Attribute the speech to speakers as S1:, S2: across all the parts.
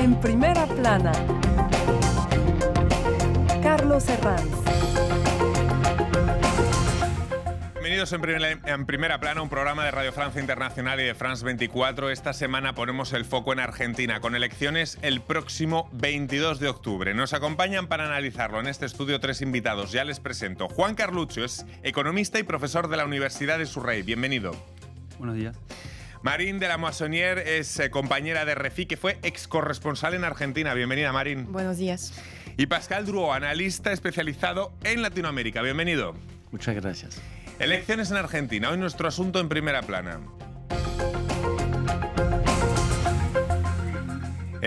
S1: en primera plana. Carlos Herranz.
S2: Bienvenidos en, en, Primera Plana, un programa de Radio Francia Internacional y de France 24. Esta semana ponemos el foco en Argentina, con elecciones el próximo 22 de octubre. Nos acompañan para analizarlo en este estudio tres invitados. Ya les presento. Juan Carlucho es economista y profesor de la Universidad de Surrey. Bienvenido. Buenos días. Marín de la Moissonier es eh, compañera de Refi, que fue ex corresponsal en Argentina. Bienvenida, Marín. Buenos días. Y Pascal Druo, analista especializado en Latinoamérica. Bienvenido.
S3: Muchas gracias.
S2: Elecciones en Argentina. Hoy nuestro asunto en primera plana.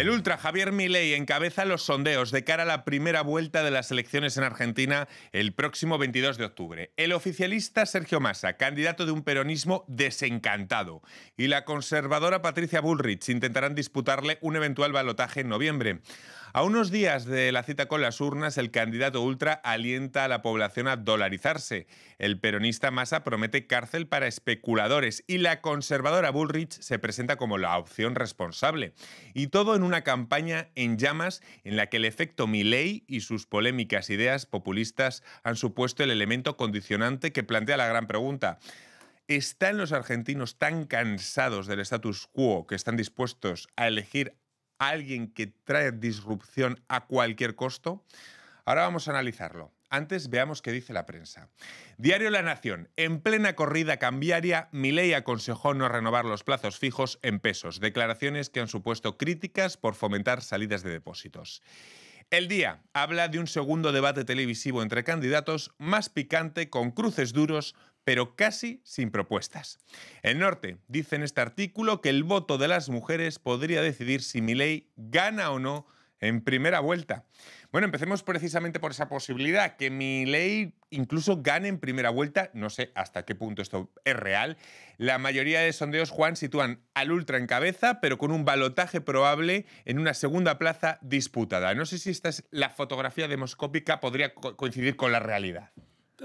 S2: El ultra Javier Milei encabeza los sondeos de cara a la primera vuelta de las elecciones en Argentina el próximo 22 de octubre. El oficialista Sergio Massa, candidato de un peronismo desencantado, y la conservadora Patricia Bullrich intentarán disputarle un eventual balotaje en noviembre. A unos días de la cita con las urnas, el candidato ultra alienta a la población a dolarizarse. El peronista Massa promete cárcel para especuladores y la conservadora Bullrich se presenta como la opción responsable. Y todo en una campaña en llamas en la que el efecto Milley y sus polémicas ideas populistas han supuesto el elemento condicionante que plantea la gran pregunta. ¿Están los argentinos tan cansados del status quo que están dispuestos a elegir alguien que trae disrupción a cualquier costo? Ahora vamos a analizarlo. Antes veamos qué dice la prensa. Diario La Nación. En plena corrida cambiaria, Milei aconsejó no renovar los plazos fijos en pesos. Declaraciones que han supuesto críticas por fomentar salidas de depósitos. El Día habla de un segundo debate televisivo entre candidatos más picante con cruces duros pero casi sin propuestas. El norte dice en este artículo que el voto de las mujeres podría decidir si ley gana o no en primera vuelta. Bueno, empecemos precisamente por esa posibilidad, que ley incluso gane en primera vuelta, no sé hasta qué punto esto es real. La mayoría de sondeos, Juan, sitúan al ultra en cabeza, pero con un balotaje probable en una segunda plaza disputada. No sé si esta es la fotografía demoscópica, podría coincidir con la realidad.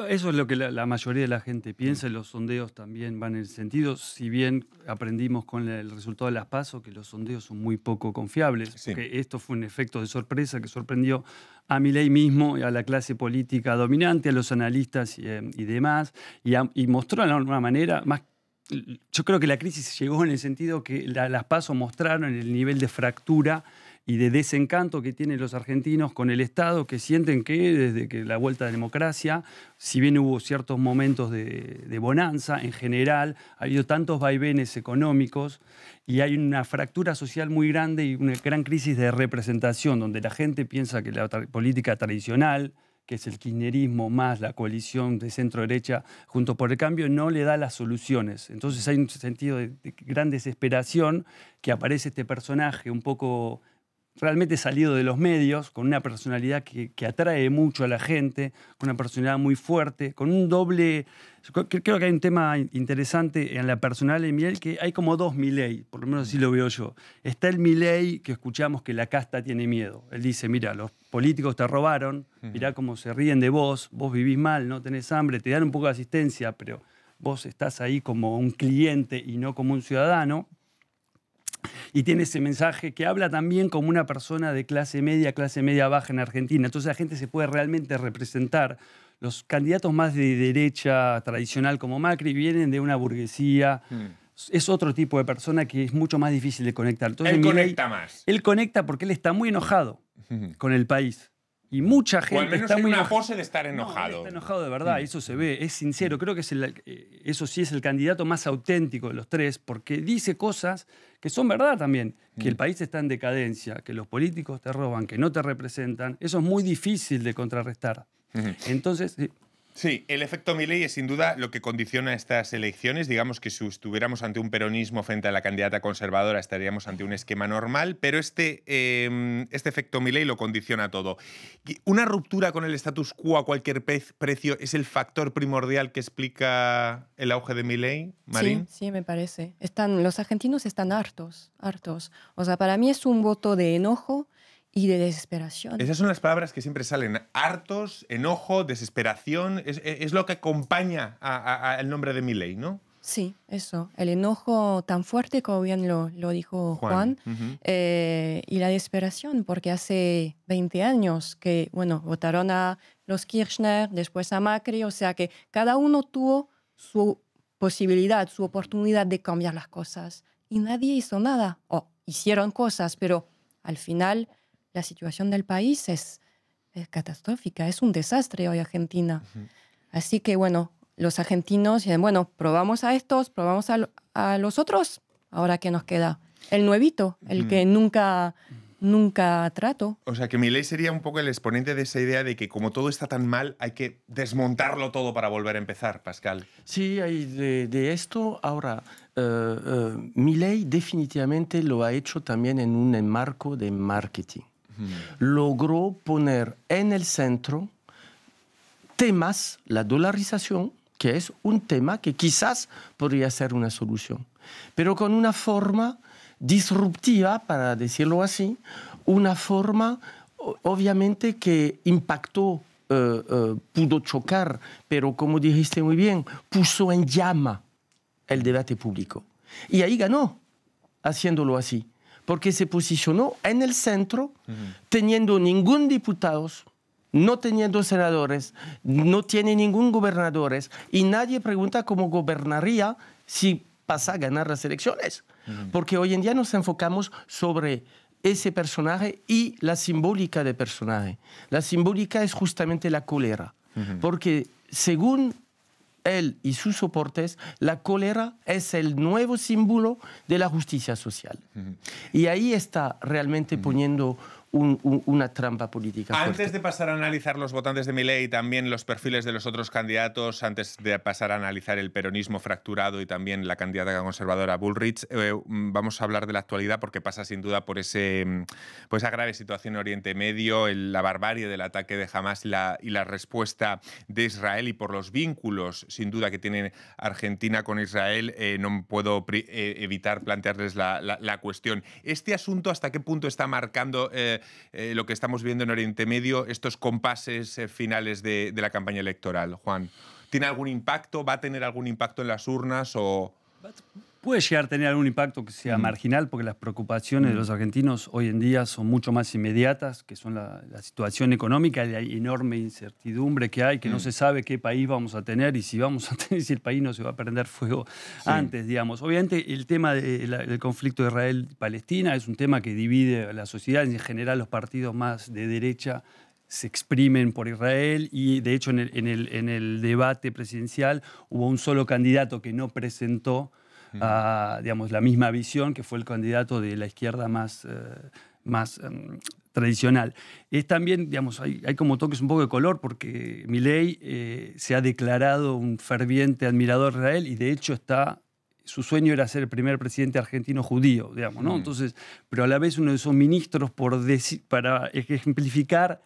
S4: Eso es lo que la, mayoría de la gente piensa, mm. los sondeos también van en el sentido, si bien aprendimos con el resultado de las PASO que los sondeos son muy poco confiables, esto fue un efecto de sorpresa que sorprendió a Milei mismo, y a la clase política dominante, a los analistas eh, y, demás, y, mostró de alguna manera, más yo creo que la crisis llegó en el sentido que las PASO mostraron el nivel de fractura y de desencanto que tienen los argentinos con el Estado, que sienten que desde que la vuelta de la democracia, si bien hubo ciertos momentos de, bonanza, en general ha habido tantos vaivenes económicos y hay una fractura social muy grande y una gran crisis de representación, donde la gente piensa que la política tradicional, que es el kirchnerismo más la coalición de centro-derecha junto por el cambio, no le da las soluciones. Entonces hay un sentido de gran desesperación que aparece este personaje un poco realmente salido de los medios, con una personalidad que, atrae mucho a la gente, con una personalidad muy fuerte, con un doble... Creo que hay un tema interesante en la personal de Miguel, que hay como dos Milei, por lo menos así lo veo yo. Está el miley que escuchamos que la casta tiene miedo. Él dice, mira, los políticos te robaron, mira cómo se ríen de vos, vos vivís mal, no tenés hambre, te dan un poco de asistencia, pero vos estás ahí como un cliente y no como un ciudadano y tiene ese mensaje que habla también como una persona de clase media, clase media baja en Argentina. Entonces la gente se puede realmente representar. Los candidatos más de derecha tradicional como Macri vienen de una burguesía. Mm. Es otro tipo de persona que es mucho más difícil de conectar. Entonces, él conecta más. Él conecta porque él está muy enojado con el país. Y mucha gente. está muy una de estar enojado. está enojado de verdad, mm. eso se ve, es sincero. Mm. Creo que es eh, eso sí es el candidato más auténtico de los tres, porque dice cosas que son verdad también. Que el mm. país está en decadencia, que los políticos te roban, que no te representan. Eso es muy difícil de contrarrestar. Entonces. Eh,
S2: Sí, el efecto Milley es sin duda lo que condiciona estas elecciones. Digamos que si estuviéramos ante un peronismo frente a la candidata conservadora estaríamos ante un esquema normal, pero este, em, este efecto Milley lo condiciona todo. ¿Una ruptura con el status quo a cualquier precio es el factor primordial que explica el auge de Milley, Sí,
S1: sí, me parece. Están, los argentinos están hartos, hartos. O sea, para mí es un voto de enojo y de desesperación.
S2: Esas son las palabras que siempre salen. Hartos, enojo, desesperación. Es, es lo que acompaña al nombre de ley ¿no?
S1: Sí, eso. El enojo tan fuerte, como bien lo, lo dijo Juan, eh, y la desesperación, porque hace 20 años que, bueno, votaron a los Kirchner, después a Macri, o sea que cada uno tuvo su posibilidad, su oportunidad de cambiar las cosas. Y nadie hizo nada, o hicieron cosas, pero al final la situación del país es, catastrófica, es un desastre hoy Argentina. Así que bueno, los argentinos dicen, bueno, probamos a estos, probamos a, los otros, ahora qué nos queda. El nuevito, el que nunca, nunca trato.
S2: O sea que mi ley sería un poco el exponente de esa idea de que como todo está tan mal, hay que desmontarlo todo para volver a empezar, Pascal.
S3: Sí, hay de, esto. Ahora, eh, eh, mi ley definitivamente lo ha hecho también en un marco de marketing logró poner en el centro temas, la dolarización, que es un tema que quizás podría ser una solución, pero con una forma disruptiva, para decirlo así, una forma obviamente que impactó, eh, eh, pudo chocar, pero como dijiste muy bien, puso en llama el debate público. Y ahí ganó haciéndolo así porque se posicionó en el centro, teniendo ningún diputado, no teniendo senadores, no tiene ningún gobernador, y nadie pregunta cómo gobernaría si pasa a ganar las elecciones. Porque hoy en día nos enfocamos sobre ese personaje y la simbólica de personaje. La simbólica es justamente la cólera, porque según él y sus soportes, la cólera es el nuevo símbolo de la justicia social. Y ahí está realmente poniendo una trampa política. Antes
S2: de pasar a analizar los votantes de Milei y también los perfiles de los otros candidatos, antes de pasar a analizar el peronismo fracturado y también la candidata conservadora Bullrich, eh, mm, vamos a hablar de la actualidad porque pasa sin duda por, ese, pues esa grave situación en Oriente Medio, la barbarie del ataque de Hamas y la, y la respuesta de Israel y por los vínculos sin duda que tiene Argentina con Israel. Eh, no puedo eh, evitar plantearles la, cuestión. ¿Este asunto hasta qué punto está marcando eh, lo que estamos viendo en Oriente Medio, estos compases eh, finales de, de la campaña electoral, Juan? ¿Tiene algún impacto? ¿Va a tener algún impacto en las urnas o...?
S4: puede llegar a tener algún impacto que sea marginal, porque las preocupaciones de los argentinos hoy en día son mucho más inmediatas, que son la, situación económica, la enorme incertidumbre que hay, que no mm. se sabe qué país vamos a tener y si vamos a tener, si el país no se va a prender fuego antes, digamos. Obviamente el tema del conflicto de Israel-Palestina es un tema que divide a la sociedad, en general los partidos más de derecha se exprimen por Israel y de hecho en el debate presidencial hubo un solo candidato que no presentó a digamos, la misma visión que fue el candidato de la izquierda más, eh, más em, tradicional. Es también, digamos, hay, hay, como toques un poco de color porque Milei eh, se ha declarado un ferviente admirador de Israel y de hecho está su sueño era ser el primer presidente argentino judío, digamos, ¿no? Entonces, pero a la vez uno de esos ministros por para ejemplificar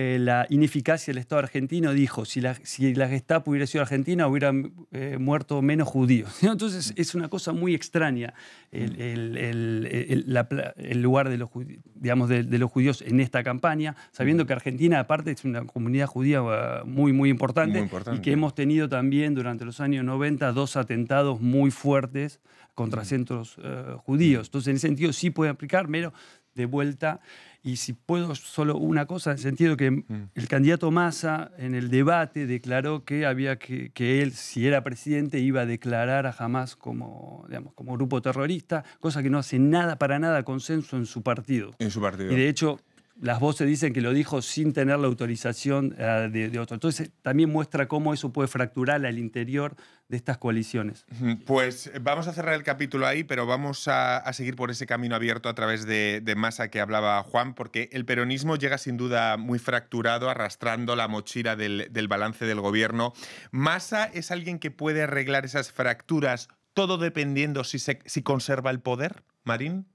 S4: eh, la ineficacia del Estado argentino, dijo, si la, si Gestapo hubiera sido argentina hubieran eh, muerto menos judíos. Entonces es una cosa muy extraña el, lugar de los, digamos, de, los judíos en esta campaña, sabiendo que Argentina aparte es una comunidad judía ah, muy, muy importante, y que hemos tenido también durante los años 90 dos atentados muy fuertes contra centros eh, judíos. Entonces en ese sentido sí puede aplicar, pero de vuelta. Y si puedo, solo una cosa, en el sentido que mm. el candidato Massa en el debate declaró que había que, que, él, si era presidente, iba a declarar a Hamas como, digamos, como grupo terrorista, cosa que no hace nada, para nada consenso en su partido.
S2: En su partido. Y de
S4: hecho, las voces dicen que lo dijo sin tener la autorización eh, de, otro. Entonces, también muestra cómo eso puede fracturar al interior de estas coaliciones.
S2: Pues eh, vamos a cerrar el capítulo ahí, pero vamos a, seguir por ese camino abierto a través de, de, masa que hablaba Juan, porque el peronismo llega sin duda muy fracturado, arrastrando la mochila del, balance del gobierno. Masa es alguien que puede arreglar esas fracturas, todo dependiendo si, si conserva el poder, Marín.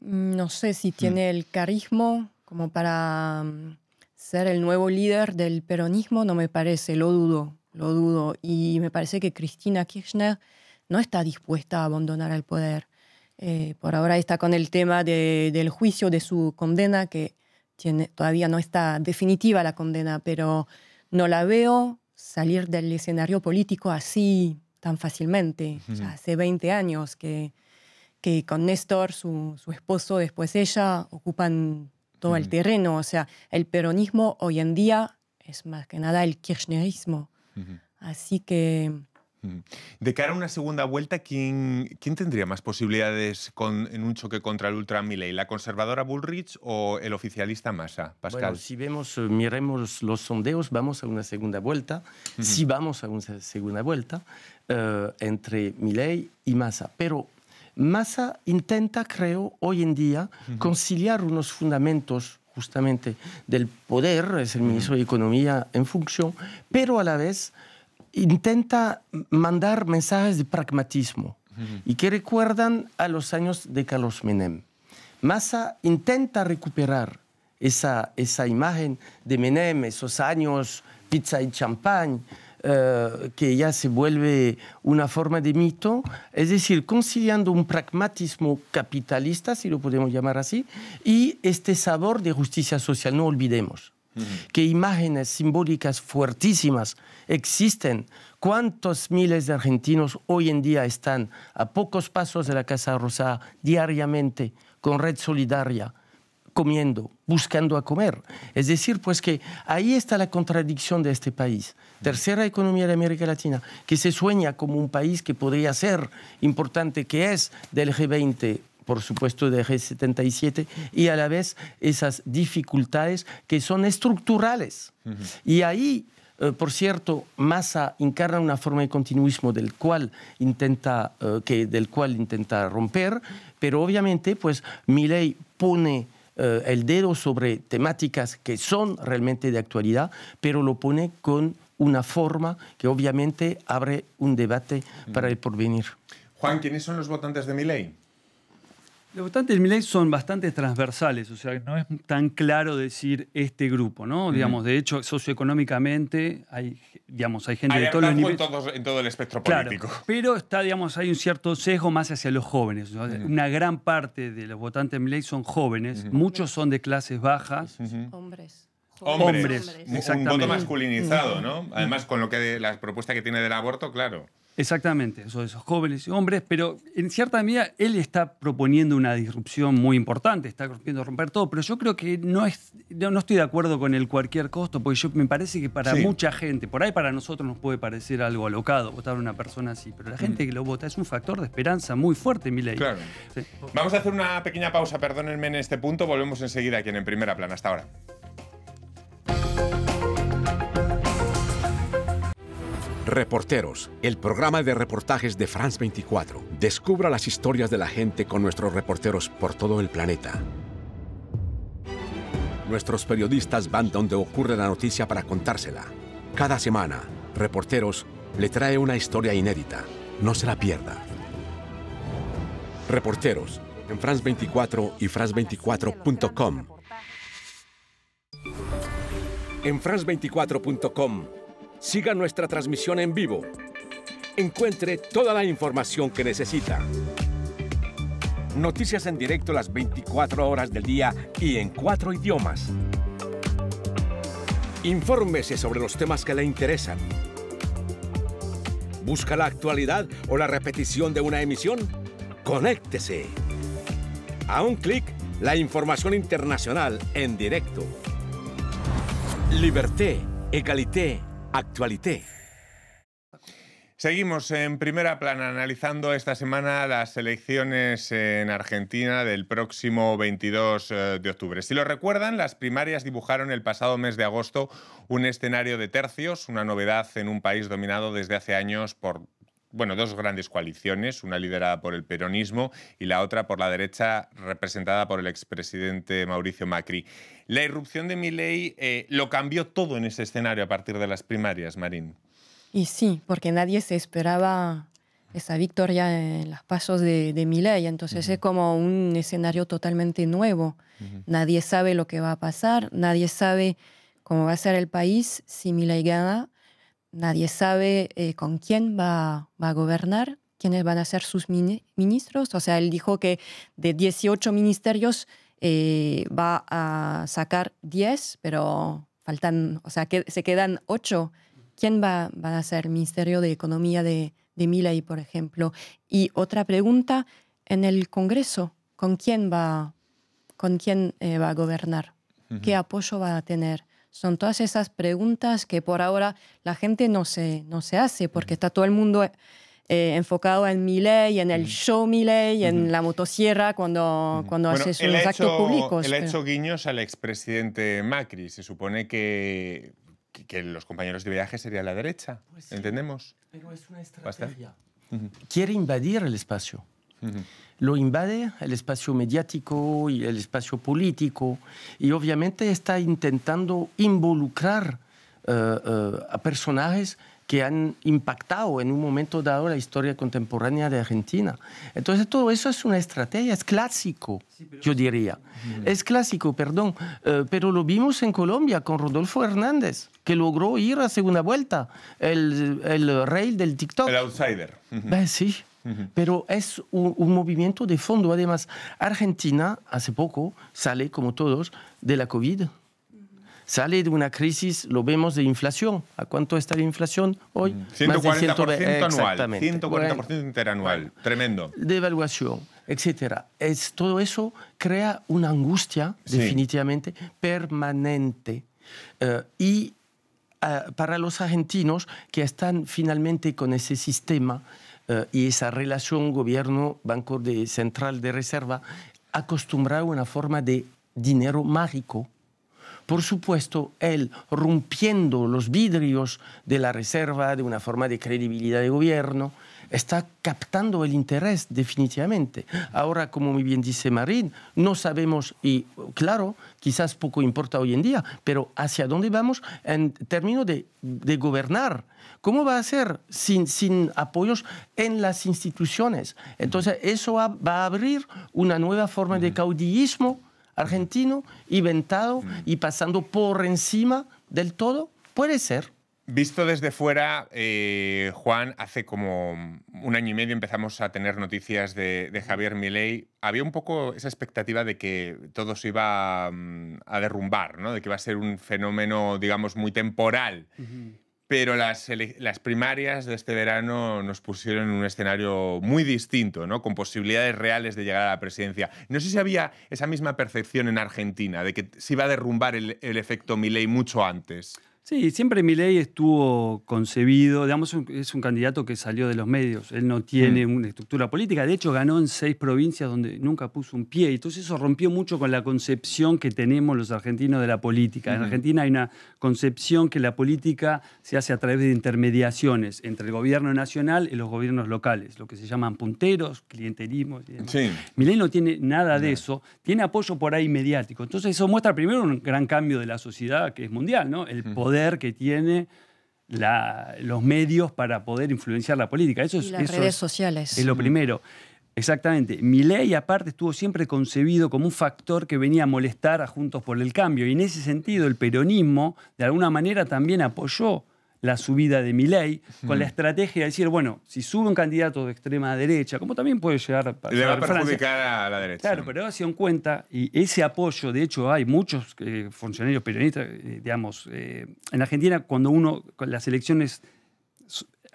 S1: Mm, no sé si hmm. tiene el carisma como para mm, ser el nuevo líder del peronismo, no me parece, lo dudo, lo dudo. Y me parece que Cristina Kirchner no está dispuesta a abandonar el poder. Eh, por ahora está con el tema del juicio de su condena, que todavía no está definitiva la condena, pero no la veo salir del escenario político así tan fácilmente. hace 20 años que que con Néstor, su, su esposo, después ella, ocupan todo el terreno. O sea, el peronismo hoy en día es más que nada el kirchnerismo. Así que...
S2: De cara a una segunda vuelta, ¿quién, quién tendría más posibilidades con, en un choque contra el ultra Milley? ¿La conservadora Bullrich o el oficialista Massa? Pascal. Bueno, si
S3: vemos, eh, miremos los sondeos, vamos a una segunda vuelta. Sí Si vamos a una segunda vuelta eh, entre Milley y Massa. Pero Massa intenta, creo, hoy en día conciliar unos fundamentos justamente del poder, es el ministro de Economía en función, pero a la vez intenta mandar mensajes de pragmatismo y que recuerdan a los años de Carlos Menem. Massa intenta recuperar esa, imagen de Menem, esos años, pizza y champán, eh, que ya se vuelve una forma de mito, es decir, conciliando un pragmatismo capitalista, si lo podemos llamar así, y este sabor de justicia social, no olvidemos que imágenes simbólicas fuertísimas existen. ¿Cuántos miles de argentinos hoy en día están a pocos pasos de la Casa Rosada diariamente con red solidaria? comiendo, buscando a comer. Es decir, pues que ahí está la contradicción de este país. Tercera economía de América Latina, que se sueña como un país que podría ser importante, que es del G20 por supuesto, del G77, y a la vez esas dificultades que son estructurales. Y ahí, eh, por cierto, Massa encarna una forma de continuismo del cual intenta, eh, que, del cual intenta romper, pero obviamente, pues, Milley pone eh, el dedo sobre temáticas que son realmente de actualidad, pero lo pone con una forma que obviamente abre
S2: un debate para el porvenir. Juan, ¿quiénes son los votantes de mi ley?
S4: Los votantes de son bastante transversales, o sea, no es tan claro decir este grupo, ¿no? Digamos, de hecho, socioeconómicamente hay, digamos, hay gente de todos los niveles. En
S2: todo, en todo el espectro político.
S4: pero está, digamos, hay un cierto sesgo más hacia los jóvenes. Una gran parte de los votantes de son jóvenes, muchos son de clases bajas. Hombres. Hombres. Un voto masculinizado, ¿no? Además,
S2: con lo que de, la propuesta que tiene del aborto, claro.
S4: Exactamente, de esos jóvenes hombres, pero en cierta medida él está proponiendo una disrupción muy importante, está proponiendo romper todo, pero yo creo que no, no, estoy de acuerdo con el cualquier costo, porque yo, me parece que para mucha gente, por ahí para nosotros nos puede parecer algo alocado
S2: votar a una persona así, pero la gente que lo vota es un factor de esperanza muy fuerte, mi ley. Claro. Vamos a hacer una pequeña pausa, perdónenme en este punto, volvemos enseguida aquí en primera plana, hasta ahora.
S5: Reporteros, el programa de reportajes de France 24. Descubra las historias de la gente con nuestros reporteros por todo el planeta. Nuestros periodistas van donde ocurre la noticia para contársela. Cada semana, Reporteros le trae una historia inédita. No se la pierda. Reporteros, en France 24 y France24.com. En France24.com Siga nuestra transmisión en vivo. Encuentre toda la información que necesita. Noticias en directo las 24 horas del día y en cuatro idiomas. Infórmese sobre los temas que le interesan. ¿Busca la actualidad o la repetición de una emisión? Conéctese. A un clic, la información internacional en directo. Liberté, egalité. Actualité.
S2: Seguimos en primera plana analizando esta semana las elecciones en Argentina del próximo 22 eh, de octubre. Si lo recuerdan, las primarias dibujaron el pasado mes de agosto un escenario de tercios, una novedad en un país dominado desde hace años por bueno, dos grandes coaliciones, una liderada por el peronismo y la otra por la derecha, representada por el expresidente Mauricio Macri. La irrupción de Milei eh, lo cambió todo en ese escenario a partir de las primarias, Marín.
S1: Y sí, porque nadie se esperaba esa victoria en los pasos de, de Milei, entonces es como un escenario totalmente nuevo. Nadie sabe lo que va a pasar, nadie sabe cómo va a ser el país si Milei gana nadie sabe eh, con quién va, a gobernar, quiénes van a ser sus ministros. O sea, él dijo que de 18 ministerios eh, va a sacar 10, pero faltan, o sea, que se quedan 8. ¿Quién va, a ser el Ministerio de Economía de, de por ejemplo? Y otra pregunta, en el Congreso, ¿con quién va, con quién, eh, va a gobernar? ¿Qué apoyo va a tener? Son todas esas preguntas que por ahora la gente no se, no se hace porque está todo el mundo... Eh, enfocado en y en el show Milley, en la motosierra cuando, cuando hace sus actos públicos. Él ha hecho
S2: guiños al expresidente Macri. Se supone que, que, los compañeros de viaje serían la derecha. Pues ¿Entendemos?
S5: Pero es una estrategia.
S3: Quiere invadir el espacio lo invade el espacio mediático y el espacio político y obviamente está intentando involucrar eh, eh, a personajes que han impactado en un momento dado la historia contemporánea de Argentina. Entonces todo eso es una estrategia, es clásico, yo diría. Es clásico, perdón, eh, pero lo vimos en Colombia con Rodolfo Hernández, que logró ir a segunda vuelta, el, el rey del
S2: TikTok. El outsider.
S3: sí pero es un, movimiento de fondo. Además, Argentina hace poco sale, como todos, de la COVID. Sale de una crisis, lo vemos, de inflación. ¿A cuánto está la inflación hoy? 140% anual. Exactamente. 140%
S2: interanual. Tremendo.
S3: Devaluación, etc. Es, todo eso crea una angustia, definitivamente, permanente. Eh, y eh, para los argentinos que están finalmente con ese sistema eh, y esa relación gobierno-banco central de reserva acostumbrado a una forma de dinero mágico. Por supuesto, él rompiendo los vidrios de la reserva de una forma de credibilidad de gobierno, está captando el interés definitivamente. Ahora, como muy bien dice Marín, no sabemos, y claro, quizás poco importa hoy en día, pero hacia dónde vamos en términos de gobernar ¿Cómo va a ser sin, sin apoyos en las instituciones? Entonces, eso va, a abrir una nueva forma de caudillismo argentino, inventado y pasando por encima del todo. Puede ser.
S2: Visto desde fuera, eh, Juan, hace como un año y medio empezamos a tener noticias de, Javier Milei. Había un poco esa expectativa de que todo se iba mm, a, derrumbar, ¿no? de que iba a ser un fenómeno, digamos, muy temporal. Pero las, primarias de este verano nos pusieron en un escenario muy distinto, ¿no? con posibilidades reales de llegar a la presidencia. No sé si había esa misma percepción en Argentina de que se iba a derrumbar el, efecto Milley mucho antes.
S4: Sí, siempre Milei estuvo concebido, digamos, es un candidato que salió de los medios, él no tiene mm. una estructura política, de hecho ganó en seis provincias donde nunca puso un pie, entonces eso rompió mucho con la concepción que tenemos los argentinos de la política. En Argentina hay una concepción que la política se hace a través de intermediaciones entre el gobierno nacional y los gobiernos locales, lo que se llaman punteros, clientelismo. Y no tiene nada de eso, tiene apoyo por ahí mediático, entonces eso muestra primero un gran cambio de la sociedad que es mundial, ¿no? El poder que tiene los medios para poder influenciar la política. Eso redes sociales. Es lo mm. primero. Exactamente. Mi ley, aparte, estuvo siempre concebido como un factor que venía a molestar a Juntos por el Cambio. Y en ese sentido, el peronismo, de alguna manera, también apoyó la subida de mi ley, con la estrategia de decir, bueno, si sube un candidato de extrema derecha, como también puede llegar a Le va a perjudicar
S2: a la derecha.
S4: Claro, pero ha sido en cuenta, y ese apoyo, de hecho, hay muchos eh, funcionarios peronistas, eh, digamos, en eh, en Argentina, cuando uno, con las elecciones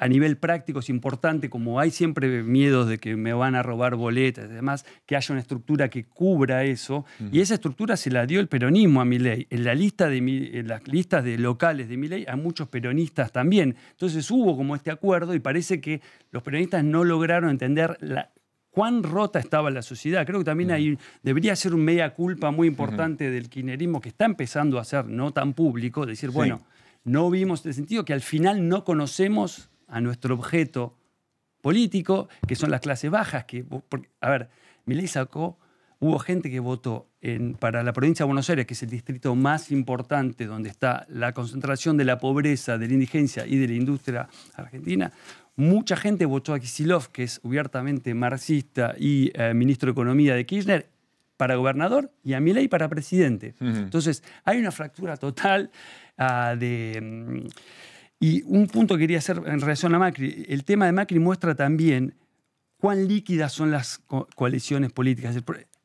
S4: a nivel práctico es importante, como hay siempre miedos de que me van a robar boletas y demás, que haya una estructura que cubra eso. Y esa estructura se la dio el peronismo a Milei. En, la lista de, las listas de locales de ley hay muchos peronistas también. Entonces hubo como este acuerdo y parece que los peronistas no lograron entender cuán rota estaba la sociedad. Creo que también hay, debería ser un media culpa muy importante del kinerismo que está empezando a ser no tan público, decir, bueno, no vimos, el este sentido que al final no conocemos a nuestro objeto político, que son las clases bajas. Que, a ver, Milei sacó, hubo gente que votó en, para la provincia de Buenos Aires, que es el distrito más importante donde está la concentración de la pobreza, de la indigencia y de la industria argentina. Mucha gente votó a Kisilov, que es abiertamente marxista y eh, ministro de Economía de Kirchner, para gobernador y a Milei para presidente. Entonces, hay una fractura total ah, de... Mm, y un punto que quería hacer en relación a Macri, el tema de Macri muestra también cuán líquidas son las coaliciones políticas.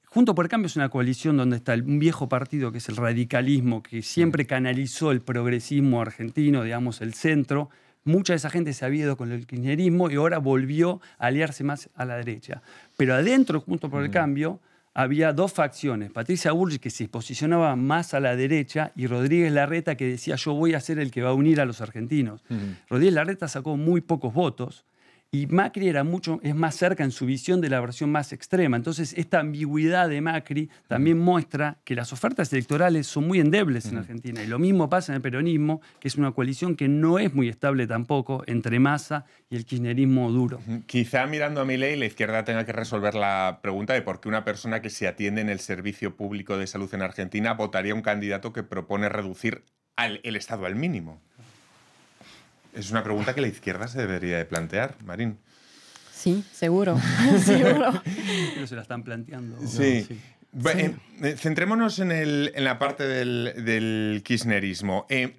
S4: Junto por el Cambio es una coalición donde está un viejo partido que es el radicalismo, que siempre canalizó el progresismo argentino, digamos, el centro. Mucha de esa gente se había ido con el kirchnerismo y ahora volvió a aliarse más a la derecha. Pero adentro, Junto por el mm. Cambio, había dos facciones, Patricia Bullrich que se posicionaba más a la derecha y Rodríguez Larreta que decía yo voy a ser el que va a unir a los argentinos. Rodríguez Larreta sacó muy pocos votos, y Macri era mucho, es más cerca en su visión de la versión más extrema. Entonces, esta ambigüedad de Macri también muestra que las ofertas electorales son muy endebles en Argentina. Y lo mismo pasa en el peronismo, que es una coalición que no es muy estable tampoco entre masa y el
S2: kirchnerismo duro. Quizá mirando a mi ley, la izquierda tenga que resolver la pregunta de por qué una persona que se atiende en el servicio público de salud en Argentina votaría un candidato que propone reducir el Estado al mínimo. Es una pregunta que la izquierda se debería de plantear, Marín.
S1: Sí, seguro,
S2: seguro.
S4: Pero se la están
S1: planteando.
S2: sí. Bueno, em, eh, centrémonos en, en, la parte del, kirchnerismo. Eh,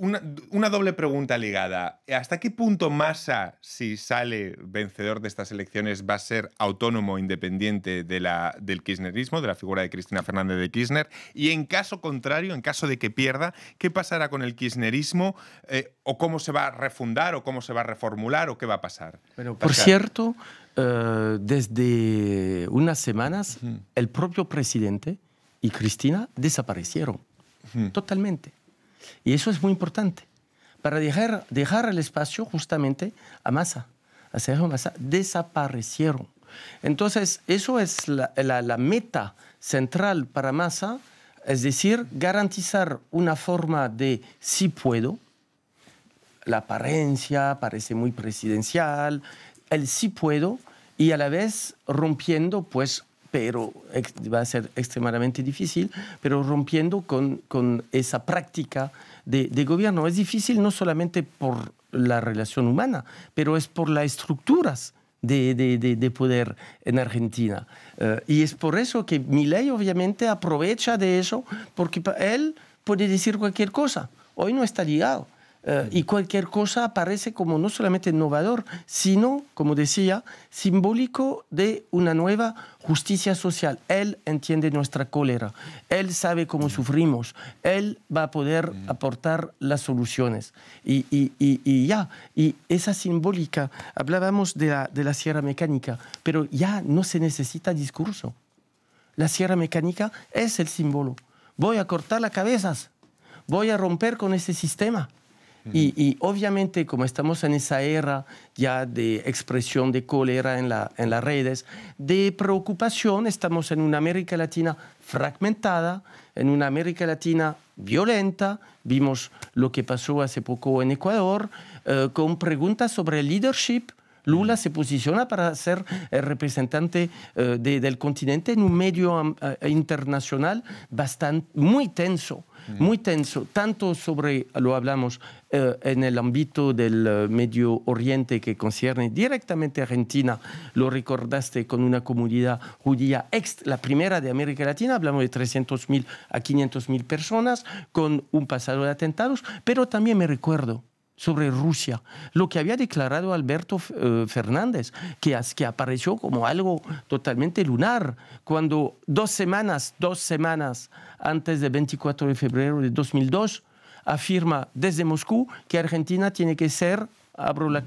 S2: una, doble pregunta ligada. ¿Hasta qué punto Massa, si sale vencedor de estas elecciones, va a ser autónomo, independiente de la, del kirchnerismo, de la figura de Cristina Fernández de Kirchner? Y en caso contrario, en caso de que pierda, ¿qué pasará con el kirchnerismo? Eh, ¿O cómo se va a refundar? ¿O cómo se va a reformular? ¿O qué va a pasar? Pero, por cierto,
S3: eh, desde unas semanas el propio presidente y Cristina desaparecieron totalmente. Y eso es muy importante para dejar, dejar el espacio justamente a Massa, a Desaparecieron. Entonces, eso es la, meta central para Massa, es decir, garantizar una forma de si sí puedo, la apariencia parece muy presidencial, el sí puedo, y a la vez rompiendo, pues, pero va a ser extremadamente difícil, pero rompiendo con, con esa práctica de, gobierno. Es difícil no solamente por la relación humana, pero es por las estructuras de, poder en Argentina. Eh, y es por eso que ley obviamente aprovecha de eso, porque él puede decir cualquier cosa. Hoy no está ligado. Eh, y cualquier cosa aparece como no solamente innovador, sino, como decía, simbólico de una nueva justicia social. Él entiende nuestra cólera, él sabe cómo mm. sufrimos, él va a poder mm. aportar las soluciones. Y, ya, y esa simbólica, hablábamos de la, de la sierra mecánica, pero ya no se necesita discurso. La sierra mecánica es el símbolo. Voy a cortar las cabezas, voy a romper con ese sistema y, obviamente, como estamos en esa era ya de expresión de cólera en, las redes, de preocupación, estamos en una América Latina fragmentada, en una América Latina violenta. Vimos lo que pasó hace poco en Ecuador, eh, con preguntas sobre el leadership, Lula se posiciona para ser el eh, representante eh, del continente en un medio eh, internacional bastante, muy tenso mm. muy tenso, tanto sobre, lo hablamos, en el ámbito del Medio Oriente que concierne directamente a Argentina, lo recordaste con una comunidad judía, ex, la primera de América Latina, hablamos de 300.000 a 500.000 personas, con un pasado de atentados, pero también me recuerdo sobre Rusia, lo que había declarado Alberto eh, Fernández, que, que apareció como algo totalmente lunar, cuando dos semanas, dos semanas antes del 24 de febrero de 2002, afirma desde Moscú que Argentina tiene que ser abro la,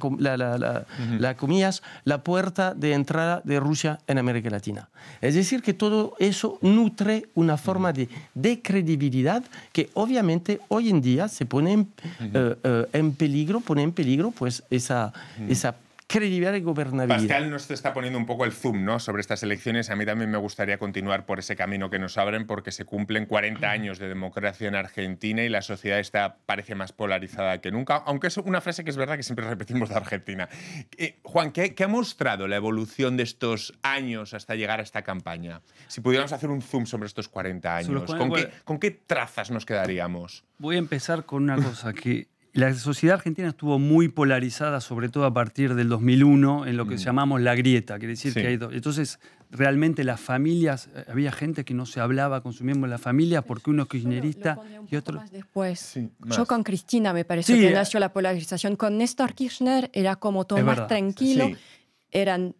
S3: comillas, la puerta de entrada de Rusia en América Latina. Es decir, que todo eso nutre una forma de, de credibilidad que obviamente hoy en día se pone en, eh, eh, en peligro, pone en peligro pues esa, esa credibilidad de gobernabilidad. Pascal
S2: nos está poniendo un poco el zoom ¿no? sobre estas elecciones. A mí también me gustaría continuar por ese camino que nos abren porque se cumplen 40 años de democracia en Argentina y la sociedad está, parece más polarizada que nunca, aunque es una frase que es verdad que siempre repetimos de Argentina. Eh, Juan, ¿qué, ha mostrado la evolución de estos años hasta llegar a esta campaña? Si pudiéramos hacer un zoom sobre estos 40 años, ¿con qué, ¿con qué trazas nos quedaríamos?
S4: Voy a empezar con una cosa que la sociedad argentina estuvo muy polarizada, sobre todo a partir del 2001, en lo que mm. llamamos la grieta, quiere decir que Entonces, realmente las familias, eh, había gente que no se hablaba con su miembro de la familia porque uno es kirchnerista y otro...
S1: después. Yo con Cristina me pareció que eh. nació la polarización. Con Néstor Kirchner era como todo más tranquilo. Eran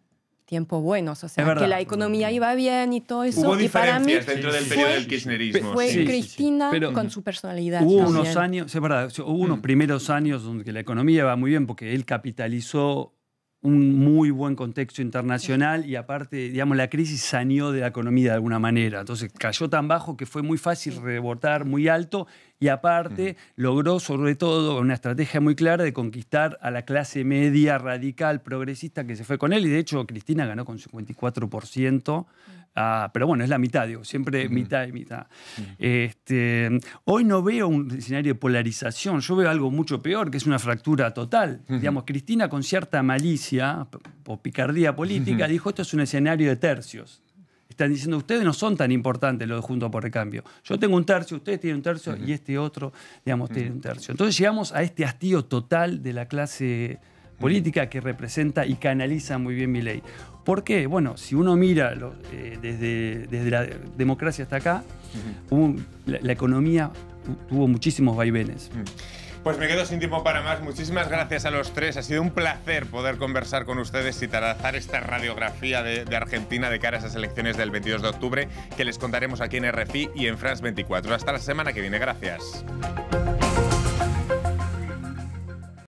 S1: tiempo buenos, o sea, que la economía iba bien y todo eso. y para mí dentro
S2: del periodo fue, del kirchnerismo. Fue Cristina con
S1: su personalidad. Hubo unos
S4: años, es verdad, hubo unos mm. primeros años donde la economía iba muy bien porque él capitalizó un muy buen contexto internacional y aparte, digamos, la crisis saneó de la economía de alguna manera. Entonces cayó tan bajo que fue muy fácil rebotar muy alto y aparte logró sobre todo una estrategia muy clara de conquistar a la clase media radical progresista que se fue con él y de hecho Cristina ganó con 54% Ah, pero bueno, es la mitad, digo, siempre mitad y mitad. Este, hoy no veo un escenario de polarización, yo veo algo mucho peor, que es una fractura total. Digamos, Cristina con cierta malicia o picardía política dijo, esto es un escenario de tercios. Están diciendo, ustedes no son tan importantes lo de Junto por el Cambio. Yo tengo un tercio, ustedes tienen un tercio y este otro, digamos, tiene un tercio. Entonces llegamos a este hastío total de la clase política que representa y canaliza muy bien mi ley. ¿Por qué? Bueno, si uno mira eh, desde, desde, la democracia hasta acá, la, economía tuvo muchísimos vaivenes.
S2: Pues me quedo sin tiempo para más. Muchísimas gracias a los tres. Ha sido un placer poder conversar con ustedes y trazar esta radiografía de, de, Argentina de cara a esas elecciones del 22 de octubre que les contaremos aquí en RFI y en France 24. Hasta la semana que viene. Gracias.